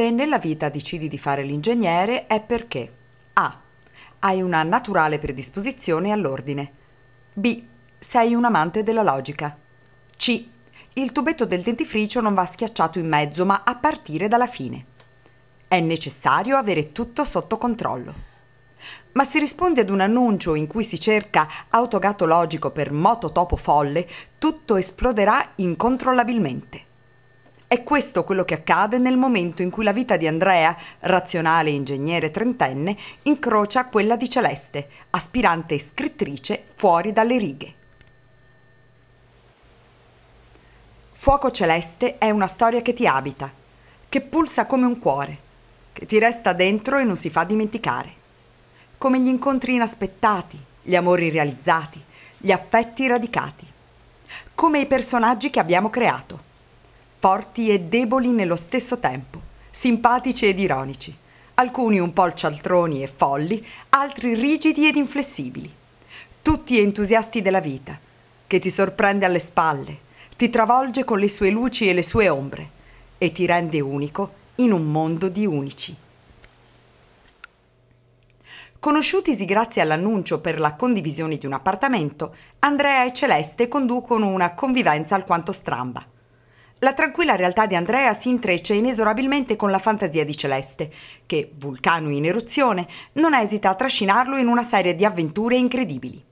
Se nella vita decidi di fare l'ingegnere è perché A. Hai una naturale predisposizione all'ordine. B. Sei un amante della logica. C. Il tubetto del dentifricio non va schiacciato in mezzo ma a partire dalla fine. È necessario avere tutto sotto controllo. Ma se rispondi ad un annuncio in cui si cerca logico per mototopo folle, tutto esploderà incontrollabilmente. È questo quello che accade nel momento in cui la vita di Andrea, razionale ingegnere trentenne, incrocia quella di Celeste, aspirante scrittrice fuori dalle righe. Fuoco Celeste è una storia che ti abita, che pulsa come un cuore, che ti resta dentro e non si fa dimenticare. Come gli incontri inaspettati, gli amori realizzati, gli affetti radicati. Come i personaggi che abbiamo creato forti e deboli nello stesso tempo, simpatici ed ironici, alcuni un po' cialtroni e folli, altri rigidi ed inflessibili, tutti entusiasti della vita, che ti sorprende alle spalle, ti travolge con le sue luci e le sue ombre e ti rende unico in un mondo di unici. Conosciutisi grazie all'annuncio per la condivisione di un appartamento, Andrea e Celeste conducono una convivenza alquanto stramba. La tranquilla realtà di Andrea si intreccia inesorabilmente con la fantasia di Celeste, che, vulcano in eruzione, non esita a trascinarlo in una serie di avventure incredibili.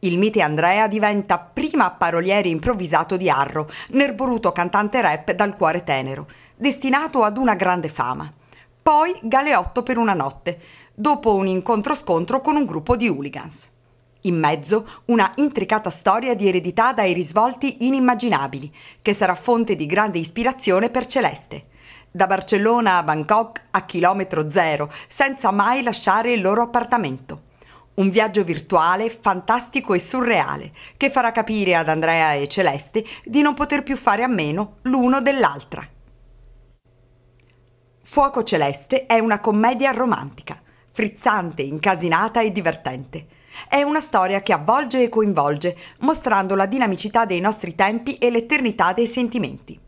Il mite Andrea diventa prima paroliere improvvisato di Arro, nerboruto cantante rap dal cuore tenero, destinato ad una grande fama. Poi galeotto per una notte, dopo un incontro-scontro con un gruppo di hooligans. In mezzo una intricata storia di eredità dai risvolti inimmaginabili, che sarà fonte di grande ispirazione per Celeste. Da Barcellona a Bangkok a chilometro zero, senza mai lasciare il loro appartamento. Un viaggio virtuale fantastico e surreale che farà capire ad Andrea e Celeste di non poter più fare a meno l'uno dell'altra. Fuoco Celeste è una commedia romantica, frizzante, incasinata e divertente è una storia che avvolge e coinvolge, mostrando la dinamicità dei nostri tempi e l'eternità dei sentimenti.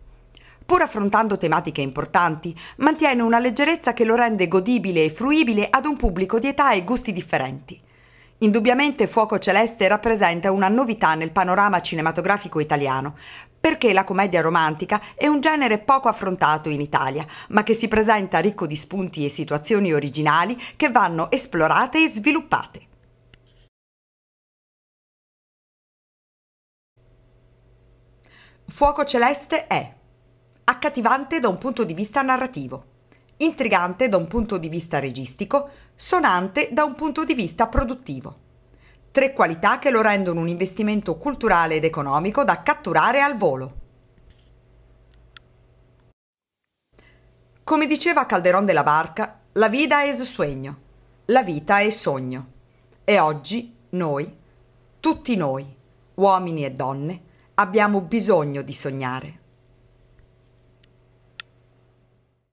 Pur affrontando tematiche importanti, mantiene una leggerezza che lo rende godibile e fruibile ad un pubblico di età e gusti differenti. Indubbiamente Fuoco Celeste rappresenta una novità nel panorama cinematografico italiano, perché la commedia romantica è un genere poco affrontato in Italia, ma che si presenta ricco di spunti e situazioni originali che vanno esplorate e sviluppate. Fuoco Celeste è accattivante da un punto di vista narrativo, intrigante da un punto di vista registico, sonante da un punto di vista produttivo. Tre qualità che lo rendono un investimento culturale ed economico da catturare al volo. Come diceva Calderon della Barca, la vita è sueño, la vita è sogno. E oggi noi, tutti noi, uomini e donne, abbiamo bisogno di sognare.